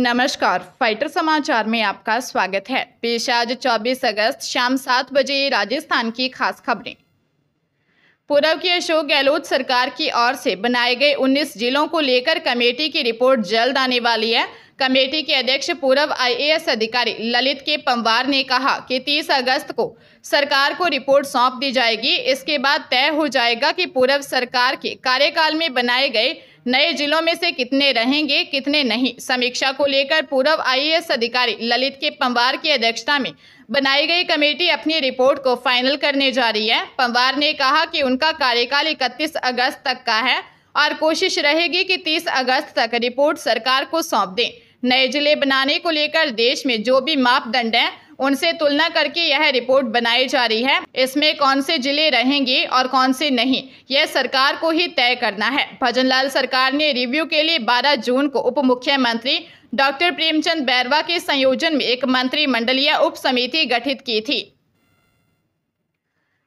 नमस्कार फाइटर समाचार में आपका स्वागत है पेश आज 24 अगस्त शाम सात बजे राजस्थान की खास खबरें पूर्व की अशोक गहलोत सरकार की ओर से बनाए गए 19 जिलों को लेकर कमेटी की रिपोर्ट जल्द आने वाली है कमेटी के अध्यक्ष पूर्व आईएएस अधिकारी ललित के पंवार ने कहा कि 30 अगस्त को सरकार को रिपोर्ट सौंप दी जाएगी इसके बाद तय हो जाएगा कि पूर्व सरकार के कार्यकाल में बनाए गए नए जिलों में से कितने रहेंगे कितने नहीं समीक्षा को लेकर पूर्व आईएएस अधिकारी ललित के पंवार की अध्यक्षता में बनाई गई कमेटी अपनी रिपोर्ट को फाइनल करने जा रही है पंवार ने कहा कि उनका कार्यकाल इकतीस अगस्त तक का है और कोशिश रहेगी कि 30 अगस्त तक रिपोर्ट सरकार को सौंप दें नए जिले बनाने को लेकर देश में जो भी मापदंड हैं उनसे तुलना करके यह रिपोर्ट बनाई जा रही है इसमें कौन से जिले रहेंगे और कौन से नहीं यह सरकार को ही तय करना है भजनलाल सरकार ने रिव्यू के लिए 12 जून को उप मुख्यमंत्री डॉक्टर प्रेमचंद बैरवा के संयोजन में एक मंत्रिमंडलीय उप समिति गठित की थी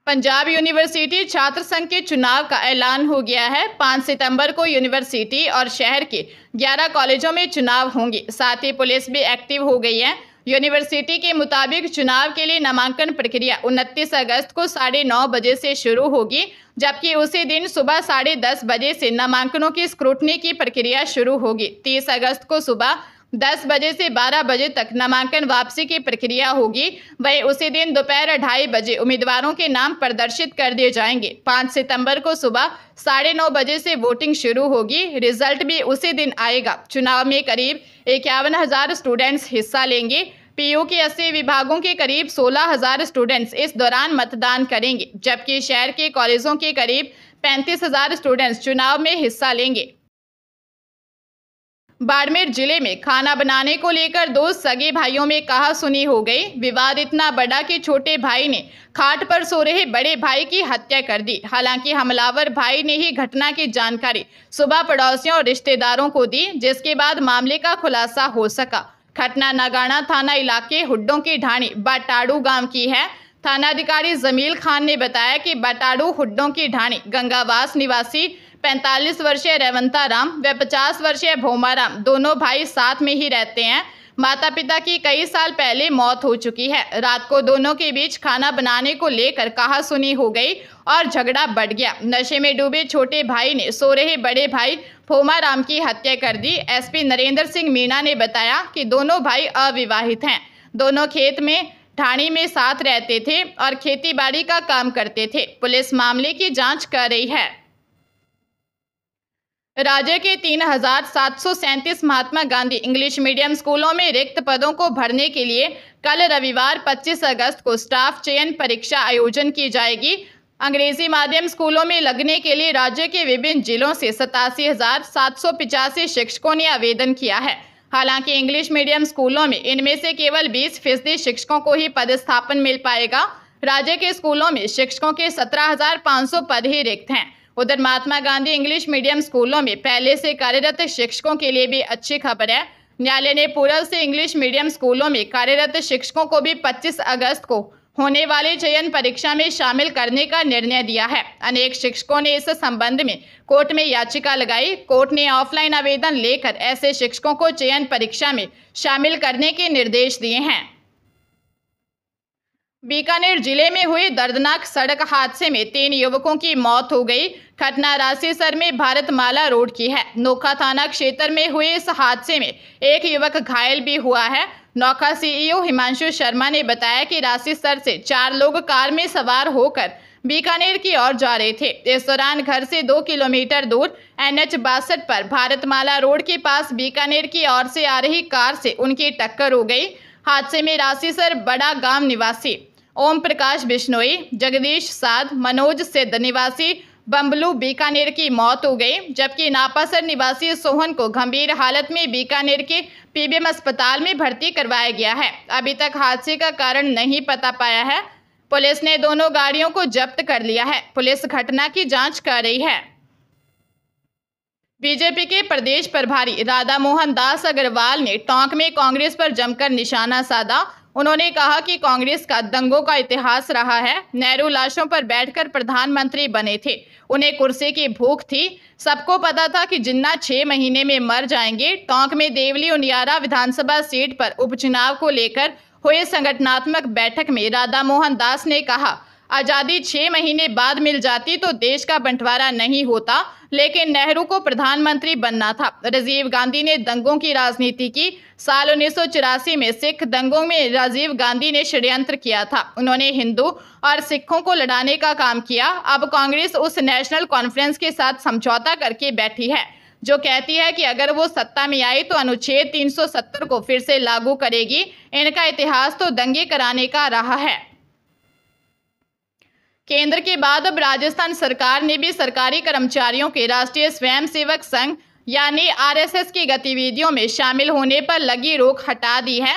पंजाब यूनिवर्सिटी छात्र संघ के चुनाव का ऐलान हो गया है पाँच सितंबर को यूनिवर्सिटी और शहर के ग्यारह कॉलेजों में चुनाव होंगे साथ ही पुलिस भी एक्टिव हो गई है यूनिवर्सिटी के मुताबिक चुनाव के लिए नामांकन प्रक्रिया 29 अगस्त को साढ़े नौ बजे से शुरू होगी जबकि उसी दिन सुबह साढ़े दस बजे से नामांकनों की स्क्रूटनी की प्रक्रिया शुरू होगी 30 अगस्त को सुबह 10 बजे से 12 बजे तक नामांकन वापसी की प्रक्रिया होगी वह उसी दिन दोपहर ढाई बजे उम्मीदवारों के नाम प्रदर्शित कर दिए जाएंगे 5 सितंबर को सुबह साढ़े नौ बजे से वोटिंग शुरू होगी रिजल्ट भी उसी दिन आएगा चुनाव में करीब इक्यावन हज़ार स्टूडेंट्स हिस्सा लेंगे पीयू के अस्सी विभागों के करीब सोलह हज़ार स्टूडेंट्स इस दौरान मतदान करेंगे जबकि शहर के कॉलेजों के करीब पैंतीस हज़ार स्टूडेंट्स चुनाव में हिस्सा लेंगे बाड़मेर जिले में खाना बनाने को लेकर दो सगे भाइयों में कहा सुनी हो गई विवाद इतना बड़ा कि छोटे भाई ने खाट पर सो रहे बड़े भाई की हत्या कर दी हालांकि हमलावर भाई ने ही घटना की जानकारी सुबह पड़ोसियों और रिश्तेदारों को दी जिसके बाद मामले का खुलासा हो सका घटना नगाना थाना इलाके हुड्डों की ढाणी बटाड़ू गाँव की है थानाधिकारी जमील खान ने बताया कि बटाड़ू हुड्डों की ढाणी गंगावास निवासी पैंतालीस वर्षीय रेवंता राम व पचास वर्षीय भोमा राम दोनों भाई साथ में ही रहते हैं माता पिता की कई साल पहले मौत हो चुकी है रात को दोनों के बीच खाना बनाने को लेकर कहा सुनी हो गई और झगड़ा बढ़ गया नशे में डूबे छोटे भाई ने सो रहे बड़े भाई फोमा राम की हत्या कर दी एसपी नरेंद्र सिंह मीणा ने बताया कि दोनों भाई अविवाहित हैं दोनों खेत में ठाणी में साथ रहते थे और खेती का काम करते थे पुलिस मामले की जाँच कर रही है राज्य के तीन महात्मा गांधी इंग्लिश मीडियम स्कूलों में रिक्त पदों को भरने के लिए कल रविवार 25 अगस्त को स्टाफ चयन परीक्षा आयोजन की जाएगी अंग्रेजी माध्यम स्कूलों में लगने के लिए राज्य के विभिन्न जिलों से सतासी शिक्षकों ने आवेदन किया है हालांकि इंग्लिश मीडियम स्कूलों में इनमें से केवल 20 फीसदी शिक्षकों को ही पदस्थापन मिल पाएगा राज्य के स्कूलों में शिक्षकों के 17,500 पद ही रिक्त हैं उधर महात्मा गांधी इंग्लिश मीडियम स्कूलों में पहले से कार्यरत शिक्षकों के लिए भी अच्छी खबर है न्यायालय ने पूर्व से इंग्लिश मीडियम स्कूलों में कार्यरत शिक्षकों को भी 25 अगस्त को होने वाले चयन परीक्षा में शामिल करने का निर्णय दिया है अनेक शिक्षकों ने इस संबंध में कोर्ट में याचिका लगाई कोर्ट ने ऑफलाइन आवेदन लेकर ऐसे शिक्षकों को चयन परीक्षा में शामिल करने के निर्देश दिए हैं बीकानेर जिले में हुए दर्दनाक सड़क हादसे में तीन युवकों की मौत हो गई घटना राशिसर में भारतमाला रोड की है नोखा थाना क्षेत्र में हुए इस हादसे में एक युवक घायल भी हुआ है नौका सीईओ हिमांशु शर्मा ने बताया कि सर से चार लोग कार में सवार होकर बीकानेर की ओर जा रहे थे इस दौरान घर से दो किलोमीटर दूर एन एच बासठ पर भारतमाला रोड के पास बीकानेर की ओर से आ रही कार से उनकी टक्कर हो गई हादसे में राशिसर बड़ा गांव निवासी ओम प्रकाश बिश्नोई जगदीश साध मनोज सिद्ध निवासी बम्बलू बीकानेर की मौत हो गई जबकि नापासर निवासी सोहन को गंभीर हालत में बीकानेर के पीबीएम अस्पताल में भर्ती करवाया गया है अभी तक हादसे का कारण नहीं पता पाया है पुलिस ने दोनों गाड़ियों को जब्त कर लिया है पुलिस घटना की जांच कर रही है बीजेपी के प्रदेश प्रभारी राधा मोहन दास अग्रवाल ने टोंक में कांग्रेस पर जमकर निशाना साधा उन्होंने कहा कि कांग्रेस का दंगों का इतिहास रहा है नेहरू लाशों पर बैठकर प्रधानमंत्री बने थे उन्हें कुर्सी की भूख थी सबको पता था कि जिन्ना छः महीने में मर जाएंगे टोंक में देवली उनियारा विधानसभा सीट पर उपचुनाव को लेकर हुए संगठनात्मक बैठक में राधा मोहन दास ने कहा आज़ादी छः महीने बाद मिल जाती तो देश का बंटवारा नहीं होता लेकिन नेहरू को प्रधानमंत्री बनना था राजीव गांधी ने दंगों की राजनीति की साल उन्नीस में सिख दंगों में राजीव गांधी ने षड्यंत्र किया था उन्होंने हिंदू और सिखों को लड़ाने का काम किया अब कांग्रेस उस नेशनल कॉन्फ्रेंस के साथ समझौता करके बैठी है जो कहती है कि अगर वो सत्ता में आई तो अनुच्छेद 370 को फिर से लागू करेगी इनका इतिहास तो दंगे कराने का रहा है केंद्र के बाद अब राजस्थान सरकार ने भी सरकारी कर्मचारियों के राष्ट्रीय स्वयंसेवक संघ यानी आरएसएस की गतिविधियों में शामिल होने पर लगी रोक हटा दी है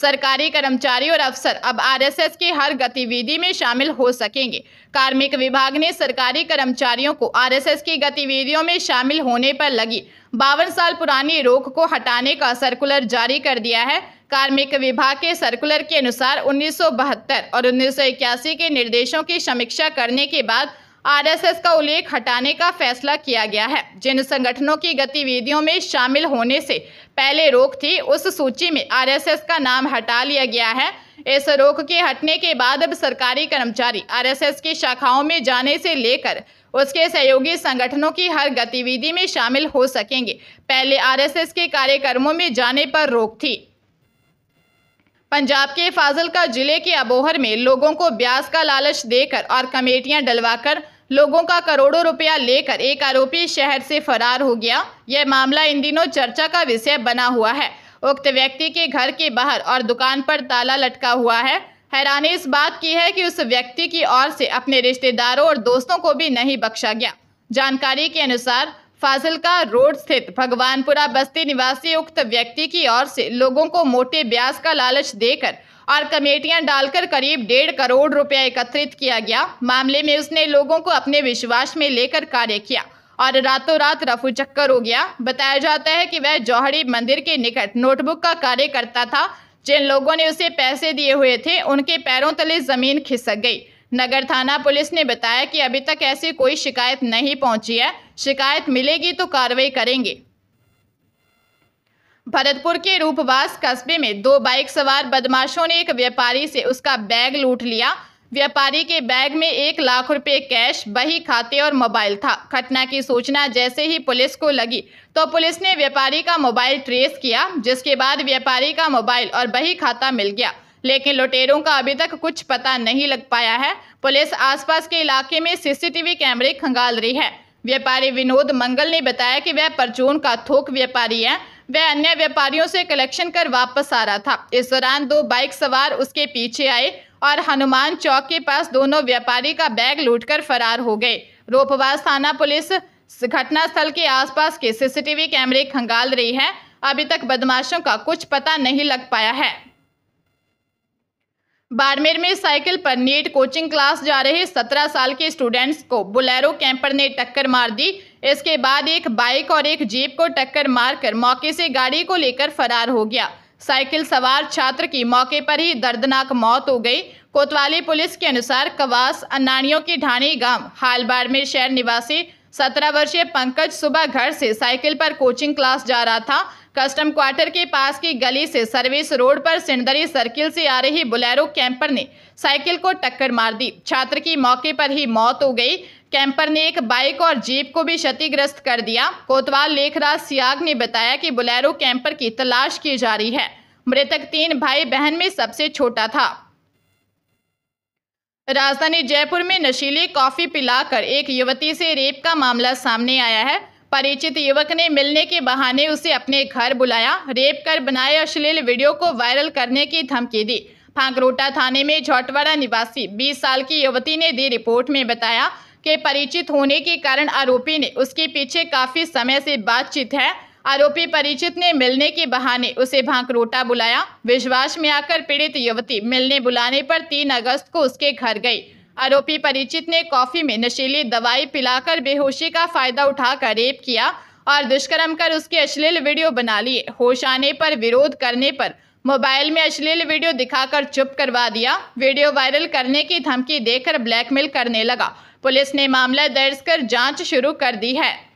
सरकारी कर्मचारी और अफसर अब आरएसएस की हर गतिविधि में शामिल हो सकेंगे कार्मिक विभाग ने सरकारी कर्मचारियों को आरएसएस की गतिविधियों में शामिल होने पर लगी बावन साल पुरानी रोक को हटाने का सर्कुलर जारी कर दिया है कार्मिक विभाग के सर्कुलर के अनुसार उन्नीस और उन्नीस के निर्देशों की समीक्षा करने के बाद आरएसएस का उल्लेख हटाने का फैसला किया गया है जिन संगठनों की गतिविधियों में शामिल होने से पहले रोक थी उस सूची में आरएसएस का नाम हटा लिया गया है इस रोक के हटने के बाद अब सरकारी कर्मचारी आरएसएस की शाखाओं में जाने से लेकर उसके सहयोगी संगठनों की हर गतिविधि में शामिल हो सकेंगे पहले आर के कार्यक्रमों में जाने पर रोक थी पंजाब के फाजिलका जिले के अबोहर में लोगों को ब्याज का लालच देकर और कमेटियां डलवाकर लोगों का करोड़ों रुपया लेकर एक आरोपी शहर से फरार हो गया यह मामला इन दिनों चर्चा का विषय बना हुआ है उक्त व्यक्ति के घर के बाहर और दुकान पर ताला लटका हुआ है हैरानी इस बात की है कि उस व्यक्ति की ओर से अपने रिश्तेदारों और दोस्तों को भी नहीं बख्शा गया जानकारी के अनुसार फाजिलका रोड स्थित भगवानपुरा बस्ती निवासी उक्त व्यक्ति की ओर से लोगों को मोटे ब्याज का लालच देकर और कमेटियां डालकर करीब डेढ़ करोड़ रुपया एकत्रित किया गया मामले में उसने लोगों को अपने विश्वास में लेकर कार्य किया और रातों रात रफू चक्कर हो गया बताया जाता है कि वह जौहरी मंदिर के निकट नोटबुक का कार्य करता था जिन लोगों ने उसे पैसे दिए हुए थे उनके पैरों तले जमीन खिसक गई नगर थाना पुलिस ने बताया कि अभी तक ऐसी कोई शिकायत नहीं पहुंची है शिकायत मिलेगी तो कार्रवाई करेंगे भरतपुर के रूपवास कस्बे में दो बाइक सवार बदमाशों ने एक व्यापारी से उसका बैग लूट लिया व्यापारी के बैग में एक लाख रुपए कैश बही खाते और मोबाइल था घटना की सूचना जैसे ही पुलिस को लगी तो पुलिस ने व्यापारी का मोबाइल ट्रेस किया जिसके बाद व्यापारी का मोबाइल और बही खाता मिल गया लेकिन लुटेरों का अभी तक कुछ पता नहीं लग पाया है पुलिस आसपास के इलाके में सीसीटीवी कैमरे खंगाल रही है व्यापारी विनोद मंगल ने बताया कि वह परचून का थोक व्यापारी है वह अन्य व्यापारियों से कलेक्शन कर वापस आ रहा था इस दौरान दो बाइक सवार उसके पीछे आए और हनुमान चौक के पास दोनों व्यापारी का बैग लूटकर फरार हो गए रोपवास थाना पुलिस घटनास्थल के आसपास के सीसीटीवी कैमरे खंगाल रही है अभी तक बदमाशों का कुछ पता नहीं लग पाया है बाड़मेर में साइकिल पर नेट कोचिंग क्लास जा रहे सत्रह साल के स्टूडेंट्स को बुलेरो कैंपर ने टक्कर मार दी इसके बाद एक बाइक और एक जीप को टक्कर मारकर मौके से गाड़ी को लेकर फरार हो गया साइकिल सवार छात्र की मौके पर ही दर्दनाक मौत हो गई कोतवाली पुलिस के अनुसार कवास अनानियों की ढाणी गांव हाल बाड़मेर शहर निवासी सत्रह वर्षीय पंकज सुबह घर से साइकिल पर कोचिंग क्लास जा रहा था कस्टम क्वार्टर के पास की गली से सर्विस रोड पर सिंदरी सर्किल से आ रही बुलेरो कैंपर ने साइकिल को टक्कर मार दी छात्र की मौके पर ही मौत हो गई कैंपर ने एक बाइक और जीप को भी क्षतिग्रस्त कर दिया कोतवाल लेखराज सियाग ने बताया कि बुलेरो कैंपर की तलाश की जा रही है मृतक तीन भाई बहन में सबसे छोटा था राजधानी जयपुर में नशीले कॉफी पिलाकर एक युवती से रेप का मामला सामने आया है परिचित युवक ने मिलने के बहाने उसे अपने घर बुलाया रेप कर बनाए अश्लील वीडियो को वायरल करने की धमकी दी फांकरोटा थाने में झोटवाड़ा निवासी 20 साल की युवती ने दी रिपोर्ट में बताया कि परिचित होने के कारण आरोपी ने उसके पीछे काफी समय से बातचीत है आरोपी परिचित ने मिलने के बहाने उसे भांकरोटा बुलाया विश्वास में आकर पीड़ित युवती मिलने बुलाने पर 3 अगस्त को उसके घर गई आरोपी परिचित ने कॉफ़ी में नशीली दवाई पिलाकर बेहोशी का फायदा उठाकर रेप किया और दुष्कर्म कर उसके अश्लील वीडियो बना लिए होश आने पर विरोध करने पर मोबाइल में अश्लील वीडियो दिखाकर चुप करवा दिया वीडियो वायरल करने की धमकी देकर ब्लैकमेल करने लगा पुलिस ने मामला दर्ज कर जांच शुरू कर दी है